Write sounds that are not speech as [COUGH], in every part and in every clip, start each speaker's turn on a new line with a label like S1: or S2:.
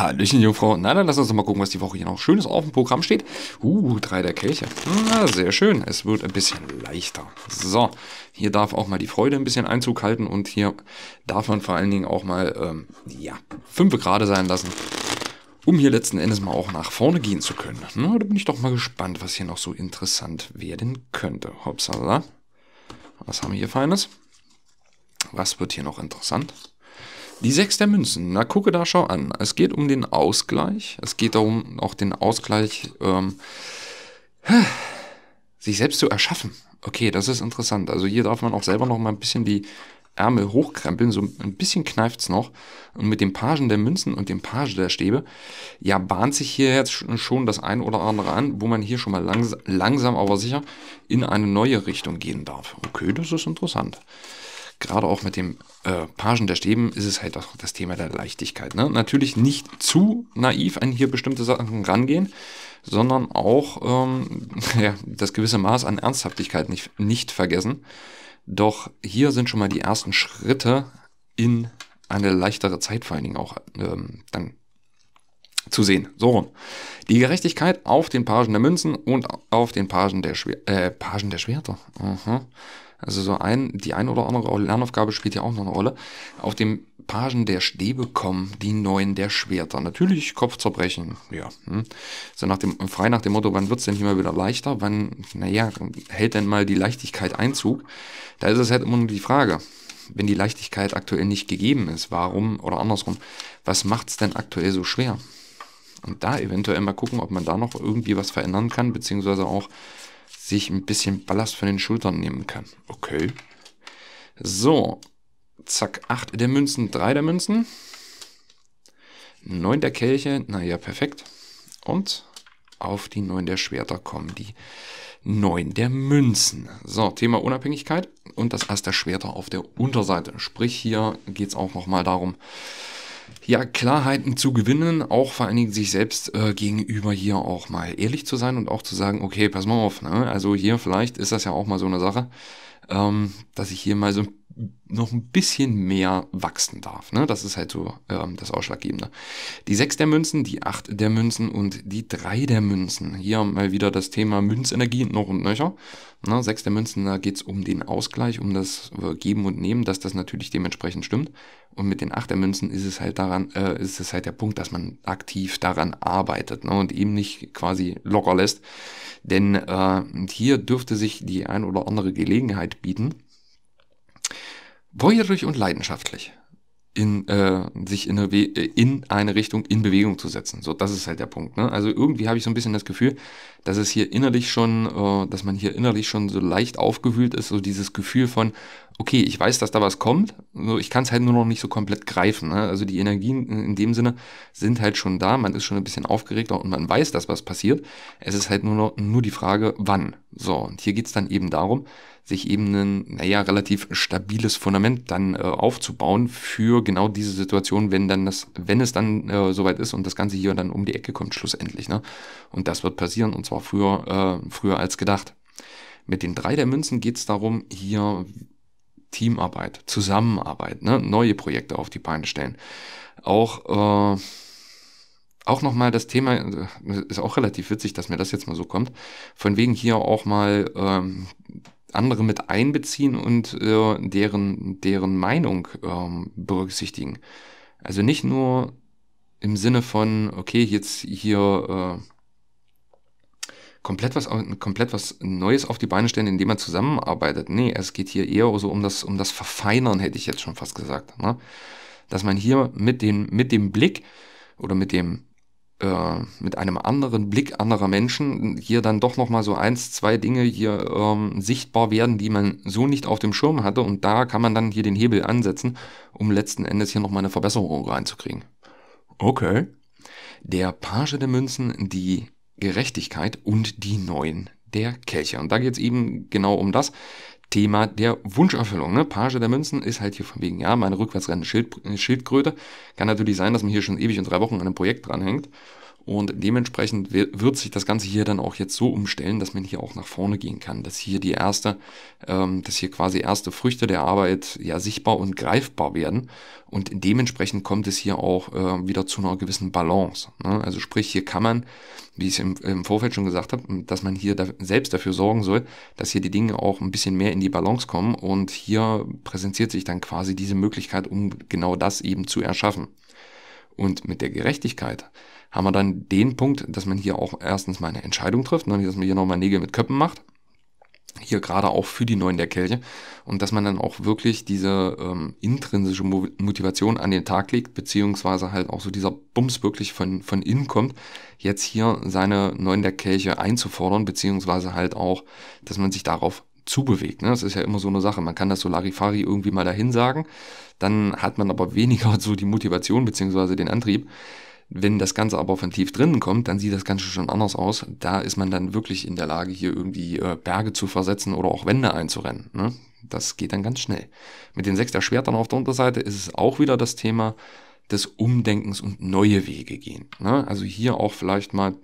S1: Hallöchen, Jungfrau. Nein, dann lass uns doch mal gucken, was die Woche hier noch Schönes auf dem Programm steht. Uh, drei der Kelche. Ah, sehr schön. Es wird ein bisschen leichter. So, hier darf auch mal die Freude ein bisschen Einzug halten und hier darf man vor allen Dingen auch mal, ähm, ja, fünf gerade sein lassen um hier letzten Endes mal auch nach vorne gehen zu können. Na, da bin ich doch mal gespannt, was hier noch so interessant werden könnte. Hoppsala. Was haben wir hier Feines? Was wird hier noch interessant? Die Sechs der Münzen, na gucke da schau an. Es geht um den Ausgleich. Es geht darum, auch den Ausgleich ähm, sich selbst zu erschaffen. Okay, das ist interessant. Also hier darf man auch selber noch mal ein bisschen die Ärmel hochkrempeln, so ein bisschen kneift's noch. Und mit dem Pagen der Münzen und dem Page der Stäbe, ja, bahnt sich hier jetzt schon das ein oder andere an, wo man hier schon mal langs langsam, aber sicher in eine neue Richtung gehen darf. Okay, das ist interessant gerade auch mit dem äh, Pagen der Stäben ist es halt auch das Thema der Leichtigkeit. Ne? Natürlich nicht zu naiv an hier bestimmte Sachen rangehen, sondern auch ähm, [LAUGHS] ja, das gewisse Maß an Ernsthaftigkeit nicht, nicht vergessen. Doch hier sind schon mal die ersten Schritte in eine leichtere Zeit vor allen Dingen auch ähm, dann zu sehen. So rum. Die Gerechtigkeit auf den Pagen der Münzen und auf den Pagen der, Schwer äh, Pagen der Schwerter. Aha. Mhm. Also so ein, die ein oder andere Lernaufgabe spielt ja auch noch eine Rolle. Auf dem Pagen der Stäbe kommen die neuen der Schwerter. Natürlich Kopfzerbrechen, ja. Hm. So nach dem, frei nach dem Motto, wann wird es denn hier mal wieder leichter? Wann, naja, hält denn mal die Leichtigkeit Einzug? Da ist es halt immer nur die Frage, wenn die Leichtigkeit aktuell nicht gegeben ist, warum oder andersrum, was macht es denn aktuell so schwer? Und da eventuell mal gucken, ob man da noch irgendwie was verändern kann, beziehungsweise auch sich ein bisschen Ballast von den Schultern nehmen kann. Okay. So, zack, 8 der Münzen, 3 der Münzen. 9 der Kelche, naja, perfekt. Und auf die 9 der Schwerter kommen die 9 der Münzen. So, Thema Unabhängigkeit und das Ass der Schwerter auf der Unterseite. Sprich, hier geht es auch nochmal darum, ja, Klarheiten zu gewinnen, auch vor allen Dingen sich selbst äh, gegenüber hier auch mal ehrlich zu sein und auch zu sagen, okay, pass mal auf, ne? also hier vielleicht ist das ja auch mal so eine Sache, ähm, dass ich hier mal so ein noch ein bisschen mehr wachsen darf. Ne? Das ist halt so ähm, das Ausschlaggebende. Die 6 der Münzen, die 8 der Münzen und die 3 der Münzen. Hier mal wieder das Thema Münzenergie noch und nöcher. Ne? 6 der Münzen, da geht es um den Ausgleich, um das äh, Geben und Nehmen, dass das natürlich dementsprechend stimmt. Und mit den 8 der Münzen ist es halt daran, äh, ist es halt der Punkt, dass man aktiv daran arbeitet ne? und eben nicht quasi locker lässt. Denn äh, hier dürfte sich die ein oder andere Gelegenheit bieten, Voyerig und leidenschaftlich in äh, sich in eine, äh, in eine, Richtung in Bewegung zu setzen. So, das ist halt der Punkt. Ne? Also irgendwie habe ich so ein bisschen das Gefühl, dass es hier innerlich schon, äh, dass man hier innerlich schon so leicht aufgewühlt ist, so dieses Gefühl von, okay, ich weiß, dass da was kommt, so, ich kann es halt nur noch nicht so komplett greifen. Ne? Also die Energien in dem Sinne sind halt schon da, man ist schon ein bisschen aufgeregter und man weiß, dass was passiert. Es ist halt nur noch nur die Frage, wann. So, und hier geht's dann eben darum, sich eben ein, naja, relativ stabiles Fundament dann äh, aufzubauen für genau diese Situation, wenn dann das, wenn es dann äh, soweit ist und das Ganze hier dann um die Ecke kommt, schlussendlich. Ne? Und das wird passieren und zwar früher, äh, früher als gedacht. Mit den drei der Münzen geht's darum, hier Teamarbeit, Zusammenarbeit, ne? neue Projekte auf die Beine stellen. Auch, äh, auch nochmal das Thema, äh, ist auch relativ witzig, dass mir das jetzt mal so kommt, von wegen hier auch mal ähm, andere mit einbeziehen und äh, deren, deren Meinung ähm, berücksichtigen. Also nicht nur im Sinne von, okay, jetzt hier... Äh, komplett was, komplett was Neues auf die Beine stellen, indem man zusammenarbeitet. Nee, es geht hier eher so um das, um das Verfeinern, hätte ich jetzt schon fast gesagt. Ne? Dass man hier mit, den, mit dem Blick oder mit dem äh, mit einem anderen Blick anderer Menschen hier dann doch nochmal so eins, zwei Dinge hier ähm, sichtbar werden, die man so nicht auf dem Schirm hatte. Und da kann man dann hier den Hebel ansetzen, um letzten Endes hier nochmal eine Verbesserung reinzukriegen. Okay. Der Page der Münzen, die Gerechtigkeit und die neuen der Kelcher. Und da geht es eben genau um das Thema der Wunscherfüllung. Ne? Page der Münzen ist halt hier von wegen, ja, meine rückwärtsrennende Schild, Schildkröte. Kann natürlich sein, dass man hier schon ewig in drei Wochen an einem Projekt dranhängt und dementsprechend wird sich das Ganze hier dann auch jetzt so umstellen, dass man hier auch nach vorne gehen kann, dass hier die erste, ähm, dass hier quasi erste Früchte der Arbeit ja sichtbar und greifbar werden. Und dementsprechend kommt es hier auch äh, wieder zu einer gewissen Balance. Ne? Also sprich, hier kann man, wie ich es im, im, Vorfeld schon gesagt habe, dass man hier da selbst dafür sorgen soll, dass hier die Dinge auch ein bisschen mehr in die Balance kommen. Und hier präsentiert sich dann quasi diese Möglichkeit, um genau das eben zu erschaffen. Und mit der Gerechtigkeit haben wir dann den Punkt, dass man hier auch erstens mal eine Entscheidung trifft, ne, dass man hier nochmal Nägel mit Köppen macht. Hier gerade auch für die Neuen der Kelche. Und dass man dann auch wirklich diese ähm, intrinsische Motivation an den Tag legt, beziehungsweise halt auch so dieser Bums wirklich von, von innen kommt, jetzt hier seine Neuen der Kelche einzufordern, beziehungsweise halt auch, dass man sich darauf zubewegt. Ne? Das ist ja immer so eine Sache. Man kann das Solarifari irgendwie mal dahin sagen, dann hat man aber weniger [LAUGHS] so die Motivation bzw. den Antrieb. Wenn das Ganze aber von tief drinnen kommt, dann sieht das Ganze schon anders aus. Da ist man dann wirklich in der Lage, hier irgendwie äh, Berge zu versetzen oder auch Wände einzurennen. Ne? Das geht dann ganz schnell. Mit den sechs der Schwertern auf der Unterseite ist es auch wieder das Thema des Umdenkens und neue Wege gehen. Ne? Also hier auch vielleicht mal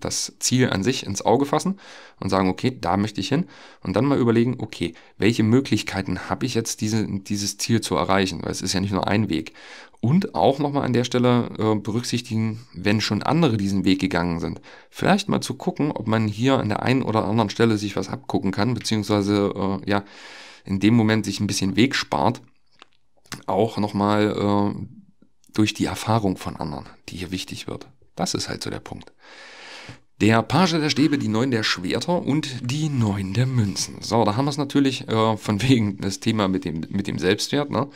S1: das Ziel an sich ins Auge fassen und sagen, okay, da möchte ich hin. Und dann mal überlegen, okay, welche Möglichkeiten habe ich jetzt, diese, dieses Ziel zu erreichen? Weil es ist ja nicht nur ein Weg. Und auch nochmal an der Stelle äh, berücksichtigen, wenn schon andere diesen Weg gegangen sind. Vielleicht mal zu gucken, ob man hier an der einen oder anderen Stelle sich was abgucken kann, beziehungsweise äh, ja, in dem Moment sich ein bisschen Weg spart. Auch nochmal äh, durch die Erfahrung von anderen, die hier wichtig wird. Das ist halt so der Punkt. Der Page der Stäbe, die Neun der Schwerter und die Neun der Münzen. So, da haben wir es natürlich äh, von wegen das Thema mit dem, mit dem Selbstwert. Ne?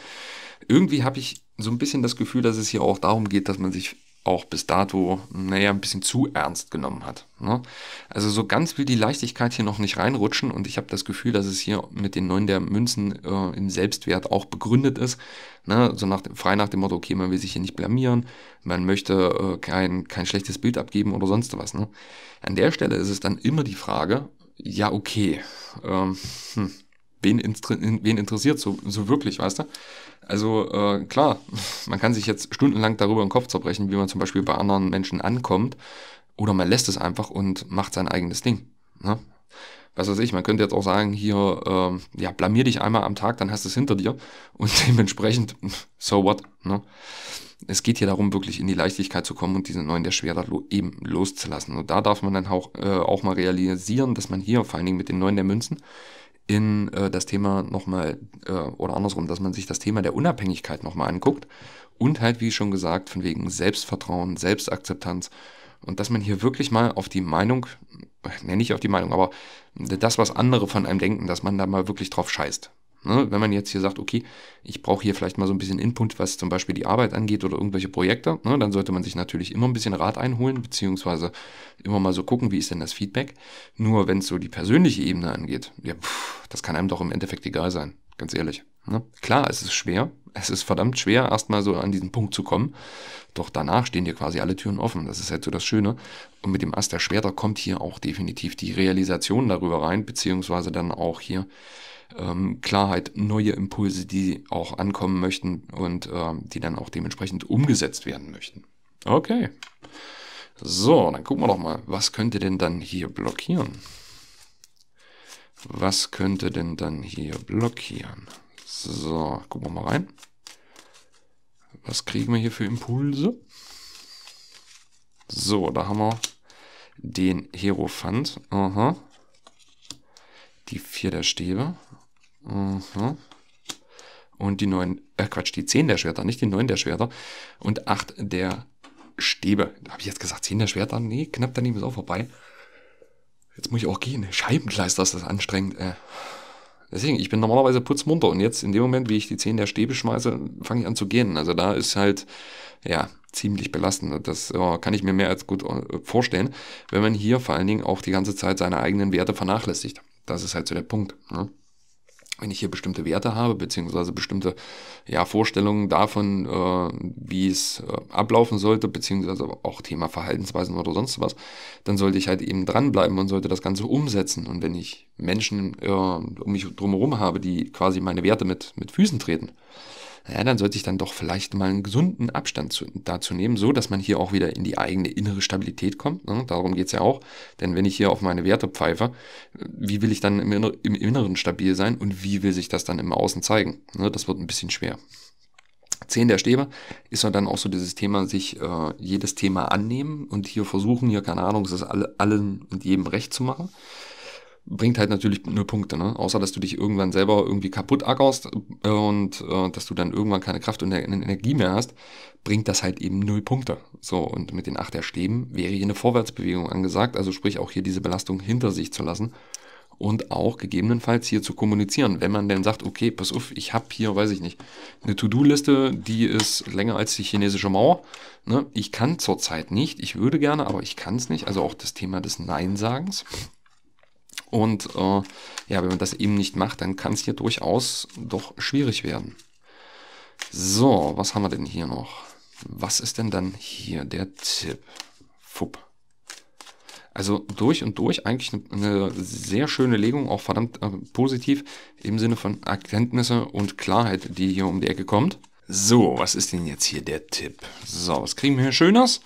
S1: Irgendwie habe ich so ein bisschen das Gefühl, dass es hier auch darum geht, dass man sich auch bis dato, naja, ein bisschen zu ernst genommen hat. Ne? Also so ganz will die Leichtigkeit hier noch nicht reinrutschen und ich habe das Gefühl, dass es hier mit den neuen der Münzen äh, im Selbstwert auch begründet ist. Ne? So nach, frei nach dem Motto, okay, man will sich hier nicht blamieren, man möchte äh, kein, kein schlechtes Bild abgeben oder sonst was. Ne? An der Stelle ist es dann immer die Frage, ja, okay, ähm, hm, wen, wen interessiert so, so wirklich, weißt du? Also äh, klar, [LAUGHS] man kann sich jetzt stundenlang darüber den Kopf zerbrechen, wie man zum Beispiel bei anderen Menschen ankommt. Oder man lässt es einfach und macht sein eigenes Ding. Ne? Was weiß ich, man könnte jetzt auch sagen, hier, äh, ja, blamier dich einmal am Tag, dann hast du es hinter dir. Und [LAUGHS] dementsprechend, so what? Ne? es geht hier darum, wirklich in die Leichtigkeit zu kommen und diesen neuen der Schwerter lo eben loszulassen. Und da darf man dann auch, äh, auch mal realisieren, dass man hier, vor allen Dingen mit den neuen der Münzen, in äh, das Thema nochmal, äh, oder andersrum, dass man sich das Thema der Unabhängigkeit nochmal anguckt und halt, wie schon gesagt, von wegen Selbstvertrauen, Selbstakzeptanz und dass man hier wirklich mal auf die Meinung, ne, nicht auf die Meinung, aber das, was andere von einem denken, dass man da mal wirklich drauf scheißt. Ne? Wenn man jetzt hier sagt, okay, ich brauche hier vielleicht mal so ein bisschen Input, was zum Beispiel die Arbeit angeht oder irgendwelche Projekte, ne? dann sollte man sich natürlich immer ein bisschen Rat einholen, beziehungsweise immer mal so gucken, wie ist denn das Feedback. Nur wenn es so die persönliche Ebene angeht, ja, pff, das kann einem doch im Endeffekt egal sein, ganz ehrlich. Ne? Klar, es ist schwer, [LAUGHS] es ist verdammt schwer, erstmal so an diesen Punkt zu kommen. Doch danach stehen dir quasi alle Türen offen. Das ist halt so das Schöne. Und mit dem Ast der Schwerter kommt hier auch definitiv die Realisation darüber rein, beziehungsweise dann auch hier ähm, Klarheit, neue Impulse, die auch ankommen möchten und ähm, die dann auch dementsprechend umgesetzt werden möchten. Okay. So, dann gucken wir doch mal, was könnte denn dann hier blockieren? Was könnte denn dann hier blockieren? So, gucken wir mal rein. Was kriegen wir hier für Impulse? So, da haben wir den Hierophant. Aha. Die vier der Stäbe. Mhm. Und die neun, äh Quatsch, die zehn der Schwerter, nicht die neun der Schwerter. Und acht der Stäbe. Habe ich jetzt gesagt zehn der Schwerter? Nee, knapp daneben ist auch vorbei. Jetzt muss ich auch gehen. Scheibenkleister ist das anstrengend. Äh. Deswegen, ich bin normalerweise putzmunter und jetzt in dem Moment, wie ich die Zehen der Stäbe schmeiße, fange ich an zu gehen. Also da ist halt, ja, ziemlich belastend. Das äh, kann ich mir mehr als gut äh, vorstellen, wenn man hier vor allen Dingen auch die ganze Zeit seine eigenen Werte vernachlässigt. Das ist halt so der Punkt. Ne? wenn ich hier bestimmte Werte habe, beziehungsweise bestimmte ja, Vorstellungen davon, äh, wie es äh, ablaufen sollte, beziehungsweise auch Thema Verhaltensweisen oder sonst was, dann sollte ich halt eben dranbleiben und sollte das Ganze umsetzen. Und wenn ich Menschen äh, um mich drumherum habe, die quasi meine Werte mit, mit Füßen treten, naja, dann sollte ich dann doch vielleicht mal einen gesunden Abstand zu, dazu nehmen, so dass man hier auch wieder in die eigene innere Stabilität kommt. Ne? Darum geht's ja auch. Denn wenn ich hier auf meine Werte pfeife, wie will ich dann im, Inner im Inneren stabil sein und wie will sich das dann im Außen zeigen? Ne? Das wird ein bisschen schwer. Zehn der Stäbe ist ja dann auch so dieses Thema, sich äh, jedes Thema annehmen und hier versuchen, hier, keine Ahnung, es ist alle, allen und jedem recht zu machen bringt halt natürlich nur Punkte, ne? Außer dass du dich irgendwann selber irgendwie kaputt ackerst äh, und äh, dass du dann irgendwann keine Kraft und Energie mehr hast, bringt das halt eben null Punkte. So, und mit den achter Stäben wäre hier eine Vorwärtsbewegung angesagt, also sprich auch hier diese Belastung hinter sich zu lassen und auch gegebenenfalls hier zu kommunizieren. Wenn man denn sagt, okay, pass auf, ich habe hier, weiß ich nicht, eine To-Do-Liste, die ist länger als die chinesische Mauer. Ne? Ich kann zurzeit nicht, ich würde gerne, aber ich kann es nicht. Also auch das Thema des Nein-Sagens. Und äh, ja, wenn man das eben nicht macht, dann kann es hier durchaus doch schwierig werden. So, was haben wir denn hier noch? Was ist denn dann hier der Tipp? Fupp. Also durch und durch eigentlich eine, sehr schöne Legung, auch verdammt äh, positiv im Sinne von Erkenntnisse und Klarheit, die hier um die Ecke kommt. So, was ist denn jetzt hier der Tipp? So, was kriegen wir hier Schönes?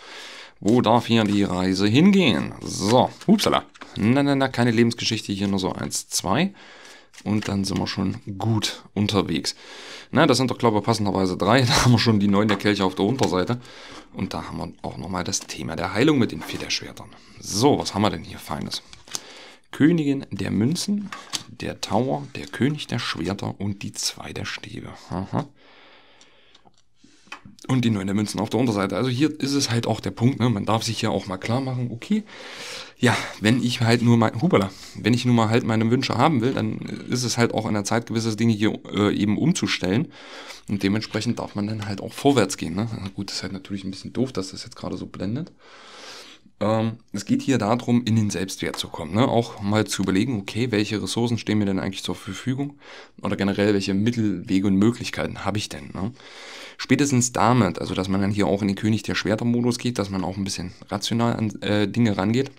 S1: Wo darf hier die Reise hingehen? So, hupsala. Na, na, na, keine Lebensgeschichte, hier nur so eins, zwei. Und dann sind wir schon gut unterwegs. Na, das sind doch, glaube ich, passenderweise drei. [LAUGHS] Da haben wir schon die neun der Kelche auf der Unterseite. Und da haben wir auch nochmal das Thema der Heilung mit den Federschwertern. So, was haben wir denn hier Feines? Königin der Münzen, der Tower, der König der Schwerter und die zwei der Stäbe. Aha und die 9 der Münzen auf der Unterseite. Also hier ist es halt auch der Punkt, ne? man darf sich ja auch mal klar machen, okay, ja, wenn ich halt nur mal, hubala, wenn ich nur mal halt meine Wünsche haben will, dann ist es halt auch an der Zeit, gewisse Dinge hier äh, eben umzustellen und dementsprechend darf man dann halt auch vorwärts gehen. Ne? Also gut, das ist halt natürlich ein bisschen doof, dass das jetzt gerade so blendet. Ähm, es geht hier darum, in den Selbstwert zu kommen. Ne? Auch mal zu überlegen, okay, welche Ressourcen stehen mir denn eigentlich zur Verfügung? Oder generell, welche Mittel, Wege und Möglichkeiten habe ich denn? Ne? Spätestens damit, also dass man dann hier auch in den König der Schwerter-Modus geht, dass man auch ein bisschen rational an äh, Dinge rangeht,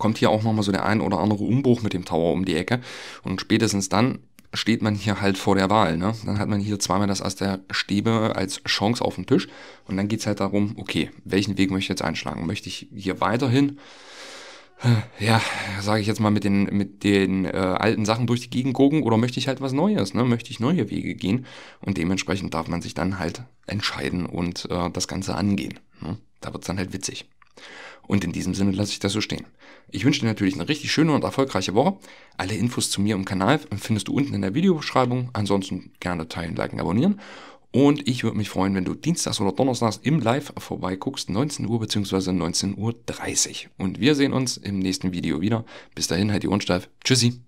S1: kommt hier auch nochmal so der ein oder andere Umbruch mit dem Tower um die Ecke. Und spätestens dann steht man hier halt vor der Wahl. Ne? Dann hat man hier zweimal das Ass der Stäbe als Chance auf dem Tisch. Und dann geht es halt darum, okay, welchen Weg möchte ich jetzt einschlagen? Möchte ich hier weiterhin, äh, ja, sage ich jetzt mal, mit den, mit den äh, alten Sachen durch die Gegend gucken oder möchte ich halt was Neues? Ne? Möchte ich neue Wege gehen? Und dementsprechend darf man sich dann halt entscheiden und äh, das Ganze angehen. Ne? Da es dann halt witzig. Und in diesem Sinne lasse ich das so stehen. Ich wünsche dir natürlich eine richtig schöne und erfolgreiche Woche. Alle Infos zu mir im Kanal findest du unten in der Videobeschreibung. Ansonsten gerne teilen, liken, abonnieren. Und ich würde mich freuen, wenn du Dienstags oder Donnerstags im Live vorbeiguckst, 19 Uhr bzw. 19.30 Uhr. Und wir sehen uns im nächsten Video wieder. Bis dahin, halt die Ohren steif. Tschüssi.